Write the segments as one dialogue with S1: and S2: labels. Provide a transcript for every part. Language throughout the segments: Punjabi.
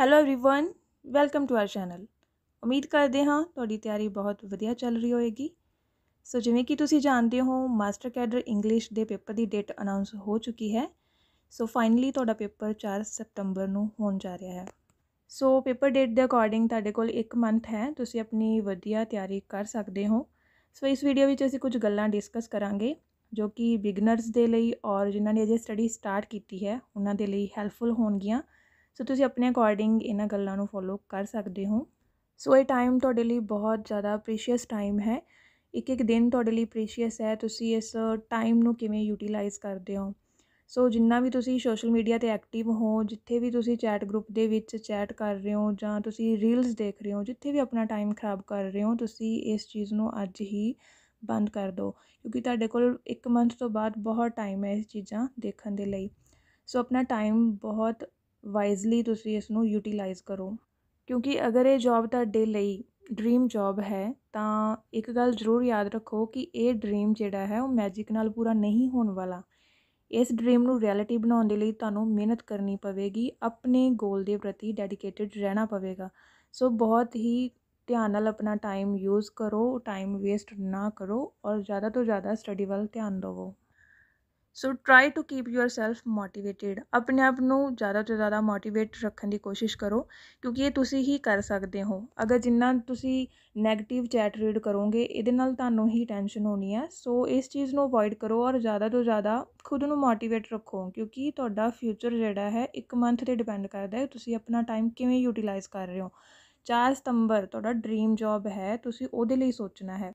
S1: hello everyone welcome to our channel ਉਮੀਦ ਕਰਦੇ ਹਾਂ ਤੁਹਾਡੀ ਤਿਆਰੀ ਬਹੁਤ ਵਧੀਆ ਚੱਲ ਰਹੀ ਹੋਏਗੀ ਸੋ ਜਿਵੇਂ ਕਿ ਤੁਸੀਂ ਜਾਣਦੇ ਹੋ ਮਾਸਟਰ ਕੈਡਰ ਇੰਗਲਿਸ਼ ਦੇ ਪੇਪਰ ਦੀ ਡੇਟ ਅਨਾਉਂਸ ਹੋ ਚੁੱਕੀ ਹੈ ਸੋ ਫਾਈਨਲੀ ਤੁਹਾਡਾ ਪੇਪਰ 4 ਸਤੰਬਰ ਨੂੰ ਹੋਣ ਜਾ ਰਿਹਾ ਹੈ ਸੋ ਪੇਪਰ ਡੇਟ ਦੇ ਅਕੋਰਡਿੰਗ ਤੁਹਾਡੇ ਕੋਲ 1 ਮੰਥ ਹੈ ਤੁਸੀਂ ਆਪਣੀ ਵਧੀਆ ਤਿਆਰੀ ਕਰ ਸਕਦੇ ਹੋ ਸੋ ਇਸ ਵੀਡੀਓ ਵਿੱਚ ਅਸੀਂ ਕੁਝ ਗੱਲਾਂ ਡਿਸਕਸ ਕਰਾਂਗੇ ਜੋ ਕਿ ਬਿਗਨਰਸ ਦੇ ਲਈ ਔਰ ਜਿਨ੍ਹਾਂ ਨੇ ਅਜੇ ਸਟੱਡੀ ਸਟਾਰਟ ਕੀਤੀ ਹੈ ਉਹਨਾਂ ਦੇ ਲਈ ਹੈਲਪਫੁਲ ਹੋਣਗੀਆਂ ਸੋ ਤੁਸੀਂ ਆਪਣੇ ਅਕੋਰਡਿੰਗ ਇਹਨਾਂ ਗੱਲਾਂ ਨੂੰ ਫੋਲੋ ਕਰ ਸਕਦੇ ਹੋ ਸੋ ਇਹ ਟਾਈਮ ਤੁਹਾਡੇ ਲਈ ਬਹੁਤ ਜ਼ਿਆਦਾ ਪ੍ਰੀਸ਼ੀਅਸ ਟਾਈਮ ਹੈ ਇੱਕ ਇੱਕ ਦਿਨ ਤੁਹਾਡੇ ਲਈ ਪ੍ਰੀਸ਼ੀਅਸ ਹੈ ਤੁਸੀਂ ਇਸ ਟਾਈਮ ਨੂੰ ਕਿਵੇਂ ਯੂਟਿਲਾਈਜ਼ ਕਰਦੇ ਹੋ ਸੋ ਜਿੰਨਾ ਵੀ ਤੁਸੀਂ ਸੋਸ਼ਲ ਮੀਡੀਆ ਤੇ ਐਕਟਿਵ ਹੋ ਜਿੱਥੇ ਵੀ ਤੁਸੀਂ ਚੈਟ ਗਰੁੱਪ ਦੇ ਵਿੱਚ ਚੈਟ ਕਰ ਰਹੇ ਹੋ ਜਾਂ ਤੁਸੀਂ ਰੀਲਸ ਦੇਖ ਰਹੇ ਹੋ ਜਿੱਥੇ ਵੀ ਆਪਣਾ ਟਾਈਮ ਖਰਾਬ ਕਰ ਰਹੇ ਹੋ ਤੁਸੀਂ ਇਸ ਚੀਜ਼ ਨੂੰ ਅੱਜ ਹੀ ਬੰਦ ਕਰ ਦਿਓ ਕਿਉਂਕਿ ਤੁਹਾਡੇ ਕੋਲ ਇੱਕ ਮੰਥ ਤੋਂ ਬਾਅਦ ਬਹੁਤ ਟਾਈਮ ਹੈ ਇਸ ਚੀਜ਼ਾਂ ਦੇਖਣ ਦੇ ਲਈ ਸੋ ਆਪਣਾ ਟਾਈਮ ਬਹੁਤ ਵਾਈਜ਼ਲੀ ਤੁਸੀਂ ਇਸ ਨੂੰ ਯੂਟੀਲਾਈਜ਼ ਕਰੋ ਕਿਉਂਕਿ ਅਗਰ ਇਹ ਜੌਬ ਤੁਹਾਡੇ ਲਈ ਡ੍ਰੀਮ ਜੌਬ ਹੈ ਤਾਂ ਇੱਕ ਗੱਲ ਜ਼ਰੂਰ ਯਾਦ ਰੱਖੋ ਕਿ ਇਹ ਡ੍ਰੀਮ ਜਿਹੜਾ ਹੈ ਉਹ ਮੈਜਿਕ ਨਾਲ ਪੂਰਾ ਨਹੀਂ ਹੋਣ ਵਾਲਾ ਇਸ ਡ੍ਰੀਮ ਨੂੰ ਰਿਐਲਿਟੀ ਬਣਾਉਣ ਦੇ ਲਈ ਤੁਹਾਨੂੰ ਮਿਹਨਤ ਕਰਨੀ ਪਵੇਗੀ ਆਪਣੇ ਗੋਲ ਦੇ ਪ੍ਰਤੀ ਡੈਡੀਕੇਟਿਡ ਰਹਿਣਾ ਪਵੇਗਾ ਸੋ ਬਹੁਤ ਹੀ ਧਿਆਨ ਨਾਲ ਆਪਣਾ ਟਾਈਮ ਯੂਜ਼ ਕਰੋ ਟਾਈਮ ਵੇਸਟ ਨਾ ਕਰੋ ਔਰ ਜ਼ਿਆਦਾ ਤੋਂ ਜ਼ਿਆਦਾ ਸਟੱਡੀ ਵੱਲ ਧਿਆਨ ਦਿਓ so try to keep yourself motivated ਆਪਣੇ ਆਪ ਨੂੰ ਜ਼ਿਆਦਾ ਤੋਂ ਜ਼ਿਆਦਾ ਮੋਟੀਵੇਟ ਰੱਖਣ ਦੀ ਕੋਸ਼ਿਸ਼ ਕਰੋ ਕਿਉਂਕਿ ਇਹ ਤੁਸੀਂ ਹੀ ਕਰ ਸਕਦੇ ਹੋ ਅਗਰ ਜਿੰਨਾ ਤੁਸੀਂ 네ਗੇਟਿਵ ਚੈਟ ਰੀਡ ਕਰੋਗੇ ਇਹਦੇ ਨਾਲ ਤੁਹਾਨੂੰ ਹੀ ਟੈਨਸ਼ਨ ਹੋਣੀ ਹੈ ਸੋ ਇਸ ਚੀਜ਼ ਨੂੰ ਅਵੋਇਡ ਕਰੋ ਔਰ ਜ਼ਿਆਦਾ ਤੋਂ ਜ਼ਿਆਦਾ ਖੁਦ ਨੂੰ ਮੋਟੀਵੇਟ ਰੱਖੋ ਕਿਉਂਕਿ ਤੁਹਾਡਾ ਫਿਊਚਰ ਜਿਹੜਾ ਹੈ ਇੱਕ ਮੰਥ ਤੇ ਡਿਪੈਂਡ ਕਰਦਾ ਹੈ ਤੁਸੀਂ ਆਪਣਾ ਟਾਈਮ ਕਿਵੇਂ ਯੂਟਿਲਾਈਜ਼ ਕਰ ਰਹੇ ਹੋ 4 ਸਤੰਬਰ ਤੁਹਾਡਾ ਡ੍ਰੀਮ ਜੌਬ ਹੈ ਤੁਸੀਂ ਉਹਦੇ ਲਈ ਸੋਚਣਾ ਹੈ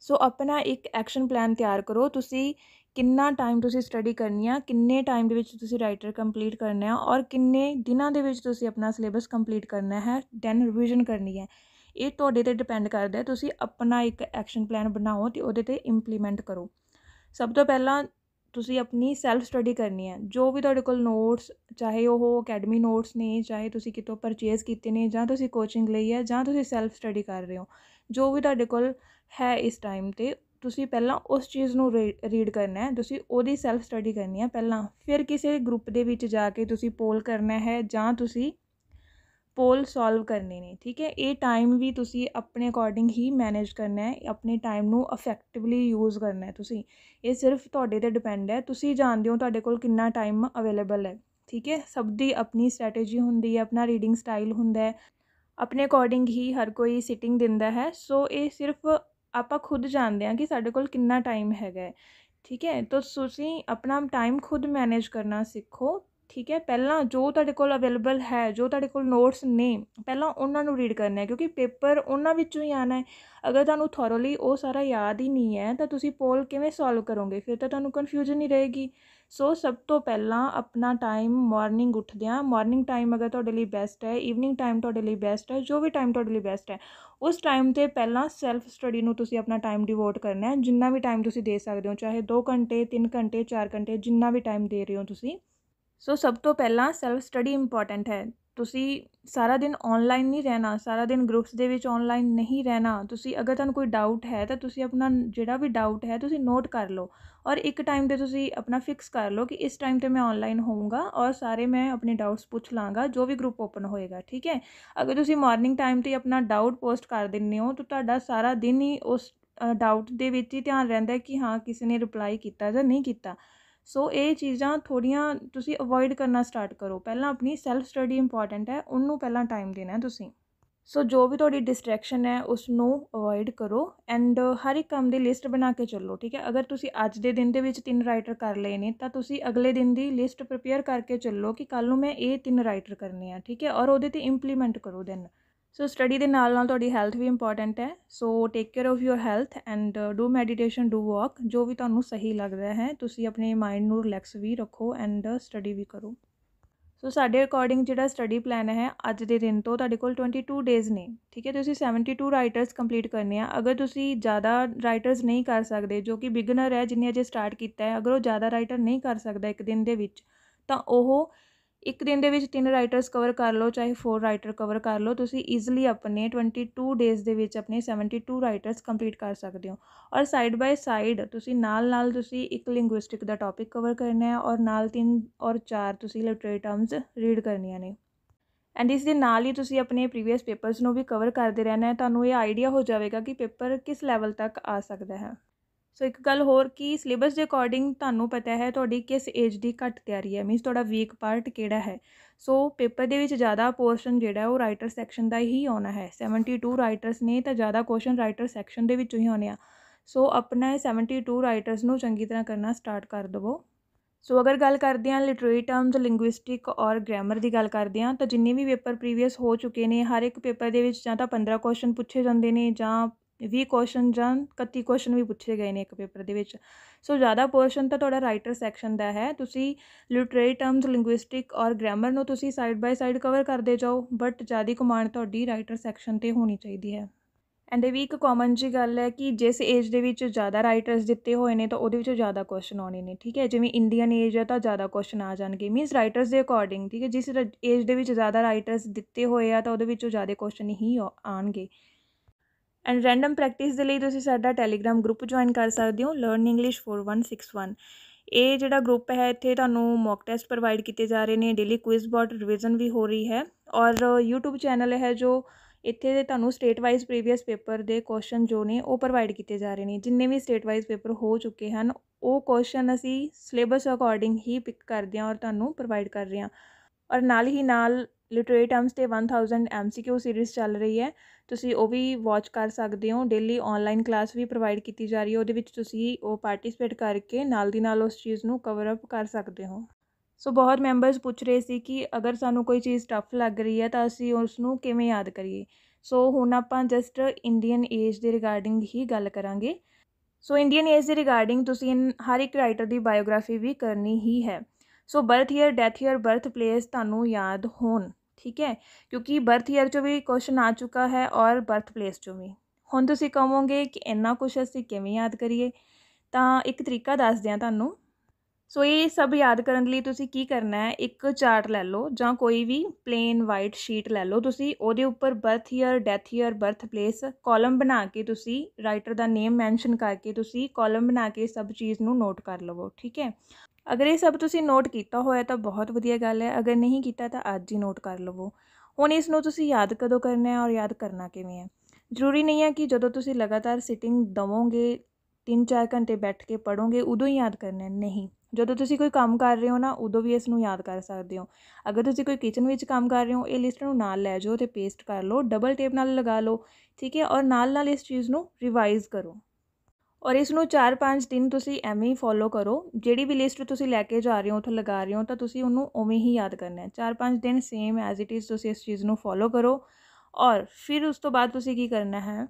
S1: ਸੋ ਆਪਣਾ ਇੱਕ ਐਕਸ਼ਨ ਪਲਾਨ ਤਿਆਰ ਕਰੋ ਤੁਸੀਂ ਕਿੰਨਾ ਟਾਈਮ ਤੁਸੀਂ ਸਟੱਡੀ ਕਰਨੀ ਆ ਕਿੰਨੇ ਟਾਈਮ ਦੇ ਵਿੱਚ ਤੁਸੀਂ ਰਾਈਟਰ ਕੰਪਲੀਟ ਕਰਨਾ ਆ ਔਰ ਕਿੰਨੇ ਦਿਨਾਂ ਦੇ ਵਿੱਚ ਤੁਸੀਂ ਆਪਣਾ ਸਿਲੇਬਸ ਕੰਪਲੀਟ ਕਰਨਾ ਹੈ ਦੈਨ ਰਿਵੀਜ਼ਨ ਕਰਨੀ ਹੈ ਇਹ ਤੁਹਾਡੇ ਤੇ ਡਿਪੈਂਡ ਕਰਦਾ ਹੈ ਤੁਸੀਂ ਆਪਣਾ ਇੱਕ ਐਕਸ਼ਨ ਪਲਾਨ ਬਣਾਓ ਤੇ ਉਹਦੇ ਤੇ ਇੰਪਲੀਮੈਂਟ ਕਰੋ ਸਭ ਤੋਂ ਪਹਿਲਾਂ ਤੁਸੀਂ ਆਪਣੀ ਸੈਲਫ ਸਟੱਡੀ ਕਰਨੀ ਹੈ ਜੋ ਵੀ ਤੁਹਾਡੇ ਕੋਲ ਨੋਟਸ ਚਾਹੇ ਉਹ ਅਕੈਡਮੀ ਨੋਟਸ ਨੇ ਚਾਹੇ ਤੁਸੀਂ ਕਿਤੋਂ ਪਰਚੇਸ ਕੀਤੇ ਨੇ ਜਾਂ ਤੁਸੀਂ ਕੋਚਿੰਗ ਲਈ ਹੈ ਜਾਂ ਤੁਸੀਂ ਸੈਲਫ ਸਟੱਡੀ ਕਰ ਰਹੇ ਹੋ ਜੋ ਵੀ ਤੁਹਾਡੇ ਕੋਲ ਹੈ ਇਸ ਟਾਈਮ ਤੇ ਤੁਸੀਂ ਪਹਿਲਾਂ ਉਸ ਚੀਜ਼ ਨੂੰ ਰੀਡ ਕਰਨਾ ਹੈ ਤੁਸੀਂ ਉਹਦੀ ਸੈਲਫ ਸਟੱਡੀ ਕਰਨੀ ਹੈ ਪਹਿਲਾਂ ਫਿਰ ਕਿਸੇ ਗਰੁੱਪ ਦੇ ਵਿੱਚ ਜਾ ਕੇ ਤੁਸੀਂ ਪੋਲ ਕਰਨਾ ਹੈ ਜਾਂ ਤੁਸੀਂ ਪੋਲ ਸੋਲਵ ਕਰਨੇ ਨੇ ਠੀਕ ਹੈ ਇਹ ਟਾਈਮ ਵੀ ਤੁਸੀਂ ਆਪਣੇ ਅਕੋਰਡਿੰਗ ਹੀ ਮੈਨੇਜ ਕਰਨਾ ਹੈ ਆਪਣੇ ਟਾਈਮ ਨੂੰ ਇਫੈਕਟਿਵਲੀ ਯੂਜ਼ ਕਰਨਾ ਹੈ ਤੁਸੀਂ ਇਹ ਸਿਰਫ ਤੁਹਾਡੇ ਤੇ ਡਿਪੈਂਡ ਹੈ ਤੁਸੀਂ ਜਾਣਦੇ ਹੋ ਤੁਹਾਡੇ ਕੋਲ ਕਿੰਨਾ ਟਾਈਮ ਅਵੇਲੇਬਲ ਹੈ ਠੀਕ ਹੈ ਸਭ ਦੀ ਆਪਣੀ ਸਟ੍ਰੈਟੇਜੀ ਹੁੰਦੀ ਹੈ ਆਪਣਾ ਰੀਡਿੰਗ ਸਟਾਈਲ ਹੁੰਦਾ ਹੈ ਆਪਣੇ ਅਕੋਰਡਿੰਗ ਹੀ ਹਰ ਕੋਈ ਸਿਟਿੰਗ ਦਿੰਦਾ ਹੈ ਸੋ ਇਹ ਸਿਰਫ ਆਪਾਂ ਖੁਦ ਜਾਣਦੇ ਹਾਂ ਕਿ ਸਾਡੇ ਕੋਲ ਕਿੰਨਾ ਟਾਈਮ ਹੈਗਾ ਠੀਕ ਹੈ ਤਾਂ ਤੁਸੀਂ ਆਪਣਾ ਟਾਈਮ ਖੁਦ ਮੈਨੇਜ ਕਰਨਾ ਸਿੱਖੋ ਠੀਕ ਹੈ ਪਹਿਲਾਂ ਜੋ ਤੁਹਾਡੇ ਕੋਲ ਅਵੇਲੇਬਲ ਹੈ ਜੋ ਤੁਹਾਡੇ ਕੋਲ ਨੋਟਸ ਨੇ ਪਹਿਲਾਂ ਉਹਨਾਂ ਨੂੰ ਰੀਡ ਕਰਨਾ ਹੈ ਕਿਉਂਕਿ ਪੇਪਰ ਉਹਨਾਂ ਵਿੱਚੋਂ ਹੀ ਆਣਾ ਹੈ ਅਗਰ ਤੁਹਾਨੂੰ ਥੋਰੋਲੀ ਉਹ ਸਾਰਾ ਯਾਦ ਹੀ ਨਹੀਂ ਹੈ ਤਾਂ ਤੁਸੀਂ ਪੋਲ ਕਿਵੇਂ ਸੋਲਵ ਕਰੋਗੇ ਫਿਰ ਤਾਂ ਤੁਹਾਨੂੰ ਕਨਫਿਊਜ਼ਨ ਹੀ ਰਹੇਗੀ ਸੋ ਸਭ ਤੋਂ ਪਹਿਲਾਂ ਆਪਣਾ ਟਾਈਮ ਮੋਰਨਿੰਗ ਉੱਠਦਿਆਂ ਮੋਰਨਿੰਗ ਟਾਈਮ ਅਗਰ ਤੁਹਾਡੇ ਲਈ ਬੈਸਟ ਹੈ ਈਵਨਿੰਗ ਟਾਈਮ ਤੁਹਾਡੇ ਲਈ ਬੈਸਟ ਹੈ ਜੋ ਵੀ ਟਾਈਮ ਤੁਹਾਡੇ ਲਈ ਬੈਸਟ ਹੈ ਉਸ ਟਾਈਮ ਤੇ ਪਹਿਲਾਂ ਸੈਲਫ ਸਟੱਡੀ ਨੂੰ ਤੁਸੀਂ ਆਪਣਾ ਟਾਈਮ ਡਿਵੋਟ ਕਰਨਾ ਹੈ ਜਿੰਨਾ ਵੀ ਟਾਈਮ ਤੁਸੀਂ ਦੇ ਸਕਦੇ ਹੋ ਚਾਹੇ 2 ਘੰਟੇ 3 ਘੰਟੇ 4 ਘੰਟੇ ਜਿੰਨਾ ਵੀ ਟਾਈਮ ਦੇ ਰਹੇ ਹੋ ਤੁਸੀਂ ਸੋ ਸਭ ਤੋਂ ਪਹਿਲਾਂ ਸੈਲਫ ਸਟੱਡੀ ਇੰਪੋਰਟੈਂਟ ਹੈ ਤੁਸੀਂ ਸਾਰਾ ਦਿਨ ਆਨਲਾਈਨ ਨਹੀਂ ਰਹਿਣਾ ਸਾਰਾ ਦਿਨ ਗਰੁੱਪਸ ਦੇ ਵਿੱਚ ਆਨਲਾਈਨ ਨਹੀਂ ਰਹਿਣਾ ਤੁਸੀਂ ਅਗਰ ਤੁਹਾਨੂੰ ਕੋਈ ਡਾਊਟ ਹੈ ਤਾਂ ਤੁਸੀਂ ਆਪਣਾ ਜਿਹੜਾ ਵੀ ਡਾਊਟ ਹੈ ਤੁਸੀਂ ਨੋਟ ਕਰ ਲਓ ਔਰ ਇੱਕ ਟਾਈਮ 'ਤੇ ਤੁਸੀਂ ਆਪਣਾ ਫਿਕਸ ਕਰ ਲਓ ਕਿ ਇਸ ਟਾਈਮ 'ਤੇ ਮੈਂ ਆਨਲਾਈਨ ਹੋਊਂਗਾ ਔਰ ਸਾਰੇ ਮੈਂ ਆਪਣੇ ਡਾਊਟਸ ਪੁੱਛ ਲਾਂਗਾ ਜੋ ਵੀ ਗਰੁੱਪ ਓਪਨ ਹੋਏਗਾ ਠੀਕ ਹੈ ਅਗਰ ਤੁਸੀਂ ਮਾਰਨਿੰਗ ਟਾਈਮ 'ਤੇ ਆਪਣਾ ਡਾਊਟ ਪੋਸਟ ਕਰ ਦਿੰਨੇ ਹੋ ਤਾਂ ਤੁਹਾਡਾ ਸਾਰਾ ਦਿਨ ਹੀ ਉਸ ਡਾਊਟ ਦੇ ਵਿੱਚ ਹੀ ਧਿਆਨ ਰਹਿੰਦਾ ਕਿ ਹਾਂ ਕਿਸੇ ਨੇ ਰਿਪਲਾਈ ਕੀਤਾ ਜਾਂ ਨਹੀਂ ਕੀਤਾ ਸੋ ਇਹ ਚੀਜ਼ਾਂ ਥੋੜ੍ਹੀਆਂ ਤੁਸੀਂ ਅਵੋਇਡ ਕਰਨਾ ਸਟਾਰਟ ਕਰੋ ਪਹਿਲਾਂ ਆਪਣੀ ਸੈਲਫ ਸਟੱਡੀ ਇੰਪੋਰਟੈਂਟ ਹੈ ਉਹਨੂੰ ਪਹਿਲਾਂ ਟਾਈਮ ਦੇਣਾ ਤੁਸੀਂ ਸੋ ਜੋ ਵੀ ਤੁਹਾਡੀ ਡਿਸਟਰੈਕਸ਼ਨ ਹੈ ਉਸ ਨੂੰ ਅਵੋਇਡ ਕਰੋ ਐਂਡ ਹਰ ਇੱਕ ਕੰਮ ਦੀ ਲਿਸਟ ਬਣਾ ਕੇ ਚੱਲੋ ਠੀਕ ਹੈ ਅਗਰ ਤੁਸੀਂ ਅੱਜ ਦੇ ਦਿਨ ਦੇ ਵਿੱਚ ਤਿੰਨ ਰਾਈਟਰ ਕਰ ਲਏ ਨੇ ਤਾਂ ਤੁਸੀਂ ਅਗਲੇ ਦਿਨ ਦੀ ਲਿਸਟ ਪ੍ਰਿਪੇਅਰ ਕਰਕੇ ਚੱਲੋ ਕਿ ਕੱਲ ਨੂੰ ਮੈਂ ਇਹ ਤਿੰਨ ਰਾਈਟਰ ਕਰਨੇ ਆ ਠੀਕ ਹੈ ਔਰ ਉਹਦੇ ਤੇ ਇੰਪਲੀਮੈਂਟ ਕਰੋ ਦੈਨ ਸੋ ਸਟੱਡੀ ਦੇ ਨਾਲ ਨਾਲ ਤੁਹਾਡੀ ਹੈਲਥ ਵੀ ਇੰਪੋਰਟੈਂਟ ਹੈ so take care of your health and do meditation do walk ਜੋ ਵੀ ਤੁਹਾਨੂੰ ਸਹੀ ਲੱਗਦਾ ਹੈ ਤੁਸੀਂ ਆਪਣੇ ਮਾਈਂਡ ਨੂੰ ਰਿਲੈਕਸ ਵੀ ਰੱਖੋ ਐਂਡ ਸਟੱਡੀ uh, ਵੀ ਕਰੋ ਸੋ ਸਾਡੇ ਅਕੋਰਡਿੰਗ ਜਿਹੜਾ ਸਟੱਡੀ ਪਲਾਨ ਹੈ ਅੱਜ ਦੇ ਦਿਨ ਤੋਂ ਤੁਹਾਡੇ ਕੋਲ 22 ਡੇਜ਼ ਨੇ ਠੀਕ ਹੈ ਤੁਸੀਂ 72 ਰਾਈਟਰਸ ਕੰਪਲੀਟ ਕਰਨੇ ਆ ਅਗਰ ਤੁਸੀਂ ਜ਼ਿਆਦਾ ਰਾਈਟਰਸ ਨਹੀਂ ਕਰ ਸਕਦੇ ਜੋ ਕਿ ਬਿਗਨਰ ਹੈ ਜਿਨੇ ਜੇ ਸਟਾਰਟ ਕੀਤਾ ਹੈ ਅਗਰ ਉਹ ਜ਼ਿਆਦਾ ਰਾਈਟਰ ਨਹੀਂ ਕਰ ਸਕਦਾ ਇੱਕ ਦਿਨ ਦੇ ਵਿੱਚ ਤਾਂ ਉਹ ਇੱਕ ਦਿਨ ਦੇ ਵਿੱਚ ਤਿੰਨ ਰਾਈਟਰਸ ਕਵਰ ਕਰ ਲਓ ਚਾਹੇ ਫੋਰ ਰਾਈਟਰ ਕਵਰ ਕਰ ਲਓ ਤੁਸੀਂ ਈਜ਼ਲੀ ਆਪਣੇ 22 ਡੇਜ਼ ਦੇ ਵਿੱਚ ਆਪਣੇ 72 ਰਾਈਟਰਸ ਕੰਪਲੀਟ ਕਰ ਸਕਦੇ ਹੋ ਔਰ ਸਾਈਡ ਬਾਈ ਸਾਈਡ ਤੁਸੀਂ ਨਾਲ ਨਾਲ ਤੁਸੀਂ ਇੱਕ ਲਿੰਗੁਇਸਟਿਕ ਦਾ ਟੌਪਿਕ ਕਵਰ ਕਰਨਾ ਹੈ ਔਰ ਨਾਲ ਤਿੰਨ ਔਰ ਚਾਰ ਤੁਸੀਂ ਲਿਟਰੇਰੀ ਟਰਮਸ ਰੀਡ ਕਰਨੀਆਂ ਨੇ ਐਂਡ ਇਸ ਦੇ ਨਾਲ ਹੀ ਤੁਸੀਂ ਆਪਣੇ ਪ੍ਰੀਵੀਅਸ ਪੇਪਰਸ ਨੂੰ ਵੀ ਕਵਰ ਕਰਦੇ ਰਹਿਣਾ ਹੈ ਤੁਹਾਨੂੰ ਇਹ ਆਈਡੀਆ ਹੋ ਜਾਵੇਗਾ ਕਿ ਪੇਪਰ ਕਿਸ ਲੈਵਲ ਤੱਕ ਆ ਸਕਦਾ ਹੈ ਸੋ ਇੱਕ ਗੱਲ ਹੋਰ ਕਿ ਸਿਲੇਬਸ ਦੇ ਅਕੋਰਡਿੰਗ ਤੁਹਾਨੂੰ ਪਤਾ ਹੈ ਤੁਹਾਡੀ ਕਿਸ ਏਜ ਦੀ ਘੱਟ ਤਿਆਰੀ ਹੈ ਮੀਨਸ ਤੁਹਾਡਾ ਵੀਕ ਪਾਰਟ ਕਿਹੜਾ ਹੈ ਸੋ ਪੇਪਰ ਦੇ ਵਿੱਚ ਜ਼ਿਆਦਾ ਪੋਰਸ਼ਨ ਜਿਹੜਾ ਉਹ ਰਾਈਟਰ ਸੈਕਸ਼ਨ ਦਾ ਹੀ ਆਉਣਾ ਹੈ 72 ਰਾਈਟਰਸ ਨੇ ਤਾਂ ਜ਼ਿਆਦਾ ਕੁਐਸਚਨ ਰਾਈਟਰ ਸੈਕਸ਼ਨ ਦੇ ਵਿੱਚੋਂ ਹੀ ਆਉਣੇ ਆ ਸੋ ਆਪਣਾ 72 ਰਾਈਟਰਸ ਨੂੰ ਚੰਗੀ ਤਰ੍ਹਾਂ ਕਰਨਾ ਸਟਾਰਟ ਕਰ ਦਿਵੋ ਸੋ ਅਗਰ ਗੱਲ ਕਰਦੇ ਹਾਂ ਲਿਟਰੇਰੀ ਟਰਮਸ ਲਿੰਗੁਇਸਟਿਕ ਔਰ ਗ੍ਰਾਮਰ ਦੀ ਗੱਲ ਕਰਦੇ ਹਾਂ ਤਾਂ ਜਿੰਨੇ ਵੀ ਪੇਪਰ ਪ੍ਰੀਵੀਅਸ ਹੋ ਚੁੱਕੇ ਨੇ ਹਰ ਇੱਕ ਪੇਪਰ ਦੇ ਵਿੱਚ ਜਾਂ ਤਾਂ 15 ਕੁਐਸਚਨ ਪੁੱਛੇ ਜਾਂਦੇ ਨੇ ਜਾਂ 20 ਕੁਐਸਚਨ ਜਾਂ 31 ਕੁਐਸਚਨ ਵੀ ਪੁੱਛੇ ਗਏ ਨੇ ਇੱਕ ਪੇਪਰ ਦੇ ਵਿੱਚ ਸੋ ਜ਼ਿਆਦਾ ਪੋਰਸ਼ਨ ਤਾਂ ਤੁਹਾਡਾ ਰਾਈਟਰ ਸੈਕਸ਼ਨ ਦਾ ਹੈ ਤੁਸੀਂ ਲਿਟਰੇਰੀ ਟਰਮਸ ਲਿੰਗੁਇਸਟਿਕ ਔਰ ਗ੍ਰਾਮਰ ਨੂੰ ਤੁਸੀਂ ਸਾਈਡ ਬਾਈ ਸਾਈਡ ਕਵਰ ਕਰਦੇ ਜਾਓ ਬਟ ਜ਼ਿਆਦੀ ਕਮਾਂਡ ਤੁਹਾਡੀ ਰਾਈਟਰ ਸੈਕਸ਼ਨ ਤੇ ਹੋਣੀ ਚਾਹੀਦੀ ਹੈ ਐਂਡ ਇਹ ਵੀ ਇੱਕ ਕਾਮਨ ਜੀ ਗੱਲ ਹੈ ਕਿ ਜਿਸ ਏਜ ਦੇ ਵਿੱਚ ਜ਼ਿਆਦਾ ਰਾਈਟਰਸ ਦਿੱਤੇ ਹੋਏ ਨੇ ਤਾਂ ਉਹਦੇ ਵਿੱਚ ਜ਼ਿਆਦਾ ਕੁਐਸਚਨ ਆਉਣੇ ਨੇ ਠੀਕ ਹੈ ਜਿਵੇਂ ਇੰਡੀਅਨ ਏਜ ਹੈ ਤਾਂ ਜ਼ਿਆਦਾ ਕੁਐਸਚਨ ਆ ਜਾਣਗੇ ਮੀਨਸ ਰਾਈਟਰਸ ਦੇ ਅਕੋਰਡਿੰਗ ਠੀਕ ਹੈ ਜਿਸ ਏਜ ਦੇ ਵਿੱਚ ਜ਼ਿਆਦਾ ਰਾਈਟਰਸ ਦਿੱਤੇ ਹੋਏ ਆ ਤਾਂ ਉਹਦੇ ਵਿੱਚੋਂ ਜ਼ਿਆਦਾ ਕੁਐਸਚਨ ਹੀ ਆਣਗੇ ਐਂਡ ਰੈਂਡਮ ਪ੍ਰੈਕਟਿਸ ਦੇ ਲਈ ਤੁਸੀਂ ਸਾਡਾ ਟੈਲੀਗ੍ਰam ਗਰੁੱਪ ਜੁਆਇਨ ਕਰ ਸਕਦੇ ਹੋ ਲਰਨ ਇੰਗਲਿਸ਼ 4161 ਇਹ ਜਿਹੜਾ ਗਰੁੱਪ ਹੈ ਇੱਥੇ ਤੁਹਾਨੂੰ ਮੌਕ ਟੈਸਟ ਪ੍ਰੋਵਾਈਡ ਕੀਤੇ ਜਾ ਰਹੇ ਨੇ ਡੇਲੀ ਕੁਇਜ਼ ਬੋਟ ਰਿਵੀਜ਼ਨ ਵੀ ਹੋ ਰਹੀ ਹੈ ਔਰ YouTube ਚੈਨਲ ਹੈ ਜੋ ਇੱਥੇ ਦੇ ਤੁਹਾਨੂੰ ਸਟੇਟ ਵਾਈਜ਼ ਪ੍ਰੀਵੀਅਸ ਪੇਪਰ ਦੇ ਕੁਐਸਚਨ ਜੋ ਨੇ ਉਹ ਪ੍ਰੋਵਾਈਡ ਕੀਤੇ ਜਾ ਰਹੇ ਨੇ ਜਿੰਨੇ ਵੀ ਸਟੇਟ ਵਾਈਜ਼ ਪੇਪਰ ਹੋ ਚੁੱਕੇ ਹਨ ਉਹ ਕੁਐਸਚਨ ਅਸੀਂ ਸਿਲੇਬਸ ਅਕੋਰਡਿੰਗ ਹੀ ਪਿਕ ਕਰਦੇ ਹਾਂ ਔਰ ਤੁਹਾਨੂੰ ਪ੍ਰੋਵਾਈਡ ਕਰ ਰਹੇ ਹਾਂ ਔਰ ਨਾਲ ਹੀ ਨਾਲ ਲਿਟਰੇਰੀ ਟਰਮਸ ਤੇ 1000 ਐਮਸੀਕਿਊ ਸੀਰੀਜ਼ ਚੱਲ ਰਹੀ ਹੈ ਤੁਸੀਂ ਉਹ ਵੀ ਵਾਚ ਕਰ ਸਕਦੇ ਹੋ ਡੇਲੀ ਆਨਲਾਈਨ ਕਲਾਸ ਵੀ ਪ੍ਰੋਵਾਈਡ ਕੀਤੀ ਜਾ ਰਹੀ ਹੈ ਉਹਦੇ ਵਿੱਚ ਤੁਸੀਂ ਉਹ ਪਾਰਟਿਸਿਪੇਟ ਕਰਕੇ ਨਾਲ ਦੀ ਨਾਲ ਉਸ ਚੀਜ਼ ਨੂੰ ਕਵਰ ਅਪ ਕਰ ਸਕਦੇ ਹੋ ਸੋ ਬਹੁਤ ਮੈਂਬਰਸ ਪੁੱਛ ਰਹੇ ਸੀ ਕਿ ਅਗਰ ਸਾਨੂੰ ਕੋਈ ਚੀਜ਼ ਟਫ ਲੱਗ ਰਹੀ ਹੈ ਤਾਂ ਅਸੀਂ ਉਸ ਨੂੰ ਕਿਵੇਂ ਯਾਦ ਕਰੀਏ ਸੋ ਹੁਣ ਆਪਾਂ ਜਸਟ ਇੰਡੀਅਨ ਏਜ ਦੇ ਰਿਗਾਰਡਿੰਗ ਹੀ ਗੱਲ ਕਰਾਂਗੇ ਸੋ ਇੰਡੀਅਨ ਏਜ ਦੇ ਰਿਗਾਰਡਿੰਗ ਤੁਸੀਂ ਹਰ ਇੱਕ ਰਾਈਟਰ ਦੀ ਬਾਇਓਗ੍ਰਾਫੀ ਵੀ ਕਰਨੀ ਹੀ ਹੈ so birth year death year birth place ਤੁਹਾਨੂੰ ਯਾਦ ਹੋਣ ਠੀਕ ਹੈ ਕਿਉਂਕਿ ਬਰਥ ਈਅਰ 'ਚੋਂ ਵੀ ਕੁਐਸਚਨ ਆ ਚੁੱਕਾ ਹੈ ਔਰ ਬਰਥ ਪਲੇਸ 'ਚੋਂ ਵੀ ਹੁਣ ਤੁਸੀਂ ਕਹੋਗੇ ਕਿ ਇੰਨਾ ਕੁਛ ਅਸੀਂ ਕਿਵੇਂ ਯਾਦ ਕਰੀਏ ਤਾਂ ਇੱਕ ਤਰੀਕਾ ਦੱਸ ਦਿਆਂ ਤੁਹਾਨੂੰ ਸੋ ਇਹ ਸਭ ਯਾਦ ਕਰਨ ਲਈ ਤੁਸੀਂ ਕੀ ਕਰਨਾ ਹੈ ਇੱਕ ਚਾਰਟ ਲੈ ਲਓ ਜਾਂ ਕੋਈ ਵੀ ਪਲੇਨ ਵਾਈਟ ਸ਼ੀਟ ਲੈ ਲਓ ਤੁਸੀਂ ਉਹਦੇ ਉੱਪਰ birth year death year birth place column ਬਣਾ ਕੇ ਤੁਸੀਂ ਰਾਈਟਰ ਦਾ ਨੇਮ ਮੈਂਸ਼ਨ ਕਰਕੇ ਤੁਸੀਂ ਕਾਲਮ ਬਣਾ ਕੇ ਸਭ ਚੀਜ਼ ਨੂੰ ਨੋਟ ਕਰ ਲਵੋ ਠੀਕ ਹੈ ਅਗਰ ਇਹ ਸਭ ਤੁਸੀਂ ਨੋਟ ਕੀਤਾ ਹੋਇਆ ਤਾਂ ਬਹੁਤ ਵਧੀਆ ਗੱਲ ਹੈ ਅਗਰ ਨਹੀਂ ਕੀਤਾ ਤਾਂ ਅੱਜ ਹੀ ਨੋਟ ਕਰ ਲਵੋ ਹੁਣ ਇਸ ਨੂੰ ਤੁਸੀਂ ਯਾਦ ਕਦੋਂ ਕਰਨਾ ਹੈ ਔਰ ਯਾਦ ਕਰਨਾ ਕਿਵੇਂ ਹੈ ਜ਼ਰੂਰੀ ਨਹੀਂ ਹੈ ਕਿ ਜਦੋਂ ਤੁਸੀਂ ਲਗਾਤਾਰ ਸਿਟਿੰਗ ਦਵੋਗੇ 3-4 ਘੰਟੇ ਬੈਠ ਕੇ ਪੜੋਗੇ ਉਦੋਂ ਹੀ ਯਾਦ ਕਰਨਾ ਹੈ ਨਹੀਂ ਜਦੋਂ ਤੁਸੀਂ ਕੋਈ ਕੰਮ ਕਰ ਰਹੇ ਹੋ ਨਾ ਉਦੋਂ ਵੀ ਇਸ ਨੂੰ ਯਾਦ ਕਰ ਸਕਦੇ ਹੋ ਅਗਰ ਤੁਸੀਂ ਕੋਈ ਕਿਚਨ ਵਿੱਚ ਕੰਮ ਕਰ ਰਹੇ ਹੋ ਇਹ ਲਿਸਟ ਨੂੰ ਨਾਲ ਲੈ ਜਾਓ ਤੇ ਪੇਸਟ ਕਰ ਲਓ ਡਬਲ ਟੇਪ ਨਾਲ ਲਗਾ ਲਓ ਠੀਕ ਹੈ ਔਰ ਨਾਲ ਨਾਲ ਇਸ ਚੀਜ਼ ਨੂੰ ਰਿਵਾਈਜ਼ ਕਰੋ ਔਰ ਇਸ ਨੂੰ 4-5 ਦਿਨ ਤੁਸੀਂ ਐਵੇਂ ਹੀ ਫੋਲੋ ਕਰੋ ਜਿਹੜੀ ਵੀ ਲਿਸਟ ਤੁਸੀਂ ਲੈ ਕੇ ਜਾ ਰਹੇ ਹੋ ਉੱਥੇ ਲਗਾ ਰਹੇ ਹੋ ਤਾਂ ਤੁਸੀਂ ਉਹਨੂੰ ਉਵੇਂ ਹੀ ਯਾਦ ਕਰਨਾ ਹੈ 4-5 ਦਿਨ ਸੇਮ ਐਜ਼ ਇਟ ਇਜ਼ ਤੁਸੀਂ ਇਸ ਚੀਜ਼ ਨੂੰ ਫੋਲੋ ਕਰੋ ਔਰ ਫਿਰ ਉਸ ਤੋਂ ਬਾਅਦ ਤੁਸੀਂ ਕੀ ਕਰਨਾ ਹੈ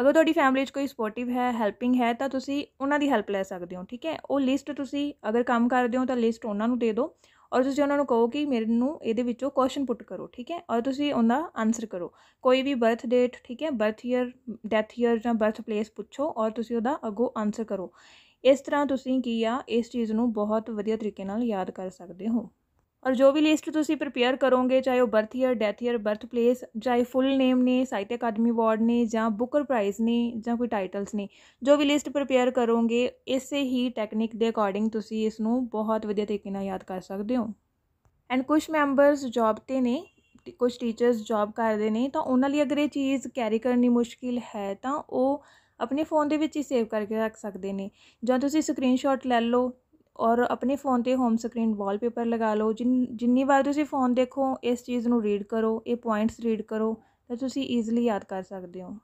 S1: ਅਗਰ ਤੁਹਾਡੀ ਫੈਮਿਲੀ 'ਚ ਕੋਈ ਸਪੋਰਟਿਵ ਹੈ ਹੈਲਪਿੰਗ ਹੈ ਤਾਂ ਤੁਸੀਂ ਉਹਨਾਂ ਦੀ ਹੈਲਪ ਲੈ ਸਕਦੇ ਹੋ ਠੀਕ ਹੈ ਉਹ ਲਿਸਟ ਤੁਸੀਂ ਅਗਰ ਕੰਮ ਕਰਦੇ ਹੋ ਤਾਂ ਲਿਸਟ ਉਹਨਾਂ ਨੂੰ ਦੇ ਦਿਓ ਔਰ ਤੁਸੀਂ ਉਹਨਾਂ ਨੂੰ ਕਹੋ ਕਿ ਮੇਰੇ ਨੂੰ ਇਹਦੇ ਵਿੱਚੋਂ ਕੁਐਸਚਨ ਪੁੱਟ ਕਰੋ ਠੀਕ ਹੈ ਔਰ ਤੁਸੀਂ ਉਹਨਾਂ ਆਨਸਰ ਕਰੋ ਕੋਈ ਵੀ ਬਰਥ ਡੇਟ ਠੀਕ ਹੈ ਬਰਥ ਈਅਰ ਡੈਥ ਈਅਰ ਜਾਂ ਬਰਥ ਪਲੇਸ ਪੁੱਛੋ ਔਰ ਤੁਸੀਂ ਉਹਦਾ ਅਗੋ ਆਨਸਰ ਕਰੋ ਇਸ ਤਰ੍ਹਾਂ ਤੁਸੀਂ ਕੀ ਆ ਇਸ ਚੀਜ਼ ਨੂੰ ਬਹੁਤ ਵਧੀਆ ਤਰੀਕੇ ਨਾਲ ਯਾਦ ਕਰ ਸਕਦੇ ਹੋ ਔਰ ਜੋ ਵੀ ਲਿਸਟ ਤੁਸੀਂ ਪ੍ਰਪੇਅਰ ਕਰੋਗੇ ਚਾਹੇ ਉਹ birth year death year birth place ਚਾਹੇ ਫੁੱਲ ਨੇਮ ਨੇ ਸਾਹਿਤ ਅਕਾਦਮੀ ਅਵਾਰਡ ਨੇ ਜਾਂ ਬੁੱਕਰ ਪ੍ਰਾਈਜ਼ ਨੇ ਜਾਂ ਕੋਈ ਟਾਈਟਲਸ ਨੇ ਜੋ ਵੀ ਲਿਸਟ ਪ੍ਰਪੇਅਰ ਕਰੋਗੇ ਇਸੇ ਹੀ ਟੈਕਨਿਕ ਦੇ ਅਕੋਰਡਿੰਗ ਤੁਸੀਂ ਇਸ ਨੂੰ ਬਹੁਤ ਵਧੀਆ ਤਰੀਕੇ ਨਾਲ ਯਾਦ ਕਰ ਸਕਦੇ ਹੋ ਐਂਡ ਕੁਝ ਮੈਂਬਰਸ ਜੌਬ ਤੇ ਨੇ ਕੁਝ ਟੀਚਰਸ ਜੌਬ ਕਰਦੇ ਨੇ ਤਾਂ ਉਹਨਾਂ ਲਈ ਅਗਰ ਇਹ ਚੀਜ਼ ਕੈਰੀ ਕਰਨੀ ਮੁਸ਼ਕਿਲ ਹੈ ਤਾਂ ਉਹ ਆਪਣੇ ਫੋਨ ਦੇ ਵਿੱਚ ਹੀ ਸੇਵ ਕਰਕੇ ਰੱਖ ਸਕਦੇ ਨੇ ਜਾਂ ਤੁਸੀਂ ਸਕਰੀਨਸ਼ਾਟ ਲੈ ਲਓ ਔਰ ਆਪਣੇ ਫ਼ੋਨ 'ਤੇ ਹੋਮ ਸਕਰੀਨ ਵਾਲਪੇਪਰ ਲਗਾ ਲਓ ਜਿੰਨ ਜਿੰਨੀ ਵਾਰ ਤੁਸੀਂ ਫ਼ੋਨ ਦੇਖੋ ਇਸ ਚੀਜ਼ ਨੂੰ ਰੀਡ ਕਰੋ ਇਹ ਪੁਆਇੰਟਸ ਰੀਡ ਕਰੋ ਤਾਂ ਤੁਸੀਂ ਈਜ਼ੀਲੀ ਯਾਦ ਕਰ ਸਕਦੇ ਹੋ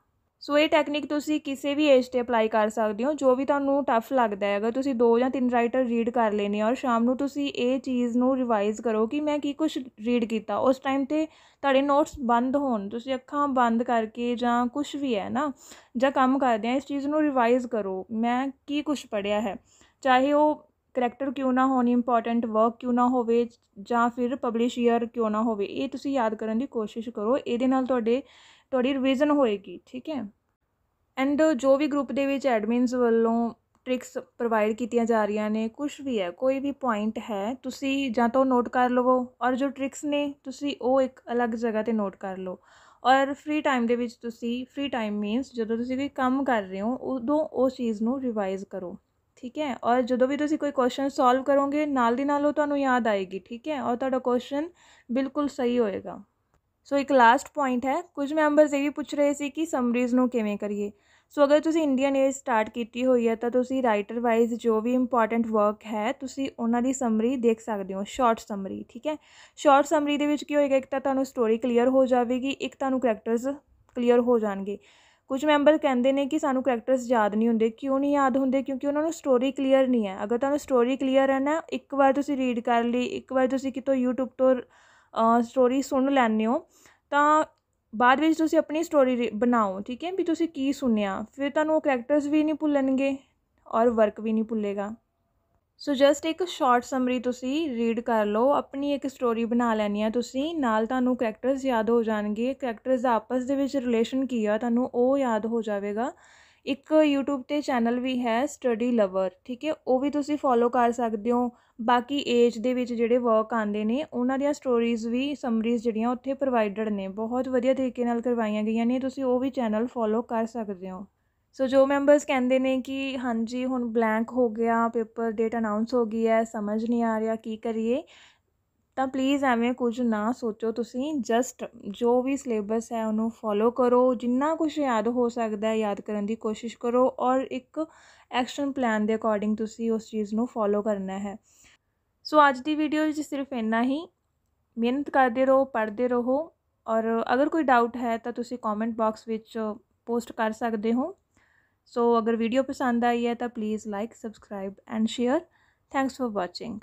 S1: ਸੋ ਇਹ ਟੈਕਨੀਕ ਤੁਸੀਂ ਕਿਸੇ ਵੀ ਏਜ ਤੇ ਅਪਲਾਈ ਕਰ ਸਕਦੇ ਹੋ ਜੋ ਵੀ ਤੁਹਾਨੂੰ ਟਫ ਲੱਗਦਾ ਹੈ ਅਗਰ ਤੁਸੀਂ ਦੋ ਜਾਂ ਤਿੰਨ ਰਾਈਟਰ ਰੀਡ ਕਰ ਲੈਨੇ ਔਰ ਸ਼ਾਮ ਨੂੰ ਤੁਸੀਂ ਇਹ ਚੀਜ਼ ਨੂੰ ਰਿਵਾਈਜ਼ ਕਰੋ ਕਿ ਮੈਂ ਕੀ ਕੁਝ ਰੀਡ ਕੀਤਾ ਉਸ ਟਾਈਮ ਤੇ ਤੁਹਾਡੇ ਨੋਟਸ ਬੰਦ ਹੋਣ ਤੁਸੀਂ ਅੱਖਾਂ ਬੰਦ ਕਰਕੇ ਜਾਂ ਕੁਝ ਵੀ ਹੈ ਨਾ ਜਾਂ ਕੰਮ ਕਰਦੇ ਆ ਇਸ ਚੀਜ਼ ਨੂੰ ਰਿਵਾਈਜ਼ ਕਰੋ ਮੈਂ ਕੀ ਕੁਝ ਪੜਿਆ ਹੈ ਚਾਹੇ ਉਹ ਕਰੈਕਟਰ ਕਿਉਂ ਨਾ ਹੋਣੀ ਇੰਪੋਰਟੈਂਟ ਵਰਕ ਕਿਉਂ ਨਾ ਹੋਵੇ ਜਾਂ ਫਿਰ ਪਬਲਿਸ਼ ਈਅਰ ਕਿਉਂ ਨਾ ਹੋਵੇ ਇਹ ਤੁਸੀਂ ਯਾਦ ਕਰਨ ਦੀ ਕੋਸ਼ਿਸ਼ ਕਰੋ ਇਹਦੇ ਨਾਲ ਤੁਹਾਡੇ ਤੁਹਾਡੀ ਰਿਵੀਜ਼ਨ ਹੋਏਗੀ ਠੀਕ ਹੈ ਐਂਡ ਜੋ ਵੀ ਗਰੁੱਪ ਦੇ ਵਿੱਚ ਐਡਮਿਨਸ ਵੱਲੋਂ ਟ੍ਰਿਕਸ ਪ੍ਰੋਵਾਈਡ ਕੀਤੀਆਂ ਜਾ ਰਹੀਆਂ ਨੇ ਕੁਝ ਵੀ ਹੈ ਕੋਈ ਵੀ ਪੁਆਇੰਟ ਹੈ ਤੁਸੀਂ ਜਾਂ ਤਾਂ ਨੋਟ ਕਰ ਲਵੋ ਔਰ ਜੋ ਟ੍ਰਿਕਸ ਨੇ ਤੁਸੀਂ ਉਹ ਇੱਕ ਅਲੱਗ ਜਗ੍ਹਾ ਤੇ ਨੋਟ ਕਰ ਲਓ ਔਰ ਫ੍ਰੀ ਟਾਈਮ ਦੇ ਵਿੱਚ ਤੁਸੀਂ ਫ੍ਰੀ ਟਾਈਮ ਮੀਨਸ ਜਦੋਂ ਤੁਸੀਂ ਕੋਈ ਕੰਮ ਕਰ ਰਹੇ ਹੋ ਉਦੋਂ ਉਸ ਚੀਜ਼ ਨੂੰ ਰਿਵਾਈਜ਼ ਕਰੋ ਠੀਕ ਹੈ ਔਰ ਜਦੋਂ ਵੀ ਤੁਸੀਂ ਕੋਈ ਕੁਐਸਚਨ ਸੋਲਵ ਕਰੋਗੇ ਨਾਲ ਦੀ ਨਾਲ ਉਹ ਤੁਹਾਨੂੰ ਯਾਦ ਆਏਗੀ ਠੀਕ ਹੈ ਔਰ ਤੁਹਾਡਾ ਕੁਐਸਚਨ ਬਿਲਕੁਲ ਸਹੀ ਹੋਏਗਾ ਸੋ ਇੱਕ ਲਾਸਟ ਪੁਆਇੰਟ ਹੈ ਕੁਝ ਮੈਂਬਰਸ ਇਹ ਵੀ ਪੁੱਛ ਰਹੇ ਸੀ ਕਿ ਸਮਰੀਜ਼ ਨੂੰ ਕਿਵੇਂ ਕਰੀਏ ਸੋ ਅਗਰ ਤੁਸੀਂ ਇੰਡੀਅਨ ਏ ਸਟਾਰਟ ਕੀਤੀ ਹੋਈ ਹੈ ਤਾਂ ਤੁਸੀਂ ਰਾਈਟਰ ਵਾਈਜ਼ ਜੋ ਵੀ ਇੰਪੋਰਟੈਂਟ ਵਰਕ ਹੈ ਤੁਸੀਂ ਉਹਨਾਂ ਦੀ ਸਮਰੀ ਦੇਖ ਸਕਦੇ ਹੋ ਸ਼ਾਰਟ ਸਮਰੀ ਠੀਕ ਹੈ ਸ਼ਾਰਟ ਸਮਰੀ ਦੇ ਵਿੱਚ ਕੀ ਹੋਏਗਾ ਇੱਕ ਤਾਂ ਤੁਹਾਨੂੰ ਸਟੋਰੀ ਕਲੀਅਰ ਹੋ ਜਾਵੇਗੀ ਇੱਕ ਤੁਹਾਨੂੰ ਕੈਰੈਕਟਰਸ ਕਲੀਅਰ ਹੋ ਜਾਣਗੇ ਕੁਝ ਮੈਂਬਰ ਕਹਿੰਦੇ ਨੇ ਕਿ ਸਾਨੂੰ ਕੈਰੈਕਟਰਸ ਯਾਦ ਨਹੀਂ ਹੁੰਦੇ ਕਿਉਂ ਨਹੀਂ ਯਾਦ ਹੁੰਦੇ ਕਿਉਂਕਿ ਉਹਨਾਂ ਨੂੰ ਸਟੋਰੀ ਕਲੀਅਰ ਨਹੀਂ ਹੈ ਅਗਰ ਤੁਹਾਨੂੰ ਸਟੋਰੀ ਕਲੀਅਰ ਹੈ ਨਾ ਇੱਕ ਵਾਰ ਤੁਸੀਂ ਰੀਡ ਕਰ ਲਈ ਇੱਕ ਵਾਰ ਤੁਸੀਂ ਕਿਤੋਂ YouTube ਤੋਂ ਸਟੋਰੀ ਸੁਣ ਲੈਣੇ ਹੋ ਤਾਂ ਬਾਅਦ ਵਿੱਚ ਤੁਸੀਂ ਆਪਣੀ ਸਟੋਰੀ ਬਣਾਓ ਠੀਕ ਹੈ ਵੀ ਤੁਸੀਂ ਕੀ ਸੁਣਿਆ ਫਿਰ ਤੁਹਾਨੂੰ ਉਹ ਕੈਰੈਕਟਰਸ ਵੀ ਨਹੀਂ ਭੁੱਲਣਗੇ ਔਰ ਵਰਕ ਵੀ ਨਹੀਂ ਭੁੱਲੇਗਾ ਸੋ ਜਸਟ ਇੱਕ ਸ਼ਾਰਟ ਸਮਰੀ ਤੁਸੀਂ ਰੀਡ ਕਰ ਲਓ ਆਪਣੀ ਇੱਕ ਸਟੋਰੀ ਬਣਾ ਲੈਣੀ ਆ ਤੁਸੀਂ ਨਾਲ ਤੁਹਾਨੂੰ ਕੈਰੈਕਟਰਸ ਯਾਦ ਹੋ ਜਾਣਗੇ ਕੈਰੈਕਟਰਸ ਆਪਸ ਦੇ ਵਿੱਚ ਰਿਲੇਸ਼ਨ ਕੀ ਆ ਤੁਹਾਨੂੰ ਉਹ ਯਾਦ ਹੋ ਜਾਵੇਗਾ ਇੱਕ YouTube ਤੇ ਚੈਨਲ ਵੀ ਹੈ ਸਟੱਡੀ ਲਵਰ ਠੀਕ ਹੈ ਉਹ ਵੀ ਤੁਸੀਂ ਫੋਲੋ ਕਰ ਸਕਦੇ ਹੋ ਬਾਕੀ ਏਜ ਦੇ ਵਿੱਚ ਜਿਹੜੇ ਵਰਕ ਆਉਂਦੇ ਨੇ ਉਹਨਾਂ ਦੀਆਂ ਸਟੋਰੀਜ਼ ਵੀ ਸਮਰੀਜ਼ ਜਿਹੜੀਆਂ ਉੱਥੇ ਪ੍ਰੋਵਾਈਡਡ ਨੇ ਬਹੁਤ ਵਧੀਆ ਤਰੀਕੇ ਨਾਲ ਕਰਵਾਈਆਂ ਗਈਆਂ ਨੇ ਤੁਸੀਂ ਉਹ ਵੀ ਚੈਨਲ ਫੋਲੋ ਕਰ ਸਕਦੇ ਹੋ ਸੋ ਜੋ ਮੈਂਬਰਸ ਕਹਿੰਦੇ ਨੇ ਕਿ ਹਾਂਜੀ ਹੁਣ ਬਲੈਂਕ ਹੋ ਗਿਆ ਪੇਪਰ ਡੇਟ ਅਨਾਉਂਸ ਹੋ ਗਈ ਹੈ ਸਮਝ ਨਹੀਂ ਆ ਰਿਹਾ ਕੀ ਕਰੀਏ ਤਾਂ ਪਲੀਜ਼ ਐਵੇਂ ਕੁਝ ਨਾ ਸੋਚੋ ਤੁਸੀਂ ਜਸਟ ਜੋ ਵੀ ਸਿਲੇਬਸ ਹੈ ਉਹਨੂੰ ਫੋਲੋ ਕਰੋ ਜਿੰਨਾ ਕੁਝ ਯਾਦ ਹੋ ਸਕਦਾ ਹੈ ਯਾਦ ਕਰਨ ਦੀ ਕੋਸ਼ਿਸ਼ ਕਰੋ ਔਰ ਇੱਕ ਐਕਸ਼ਨ ਪਲਾਨ ਦੇ ਅਕੋਰਡਿੰਗ ਤੁਸੀਂ ਉਸ ਚੀਜ਼ ਨੂੰ ਫੋਲੋ ਕਰਨਾ ਹੈ ਸੋ ਅੱਜ ਦੀ ਵੀਡੀਓ ਵਿੱਚ ਸਿਰਫ ਇੰਨਾ ਹੀ ਮਿਹਨਤ ਕਰਦੇ ਰਹੋ ਪੜ੍ਹਦੇ ਰਹੋ ਔਰ ਅਗਰ ਕੋਈ ਡਾਊਟ ਹੈ ਤਾਂ ਤੁਸੀਂ ਕਮੈਂਟ ਬਾਕਸ ਵਿੱਚ ਪੋਸਟ ਕਰ ਸਕਦੇ ਹੋ ਸੋ ਅਗਰ ਵੀਡੀਓ ਪਸੰਦ ਆਈ ਹੈ ਤਾਂ please like subscribe and share thanks for watching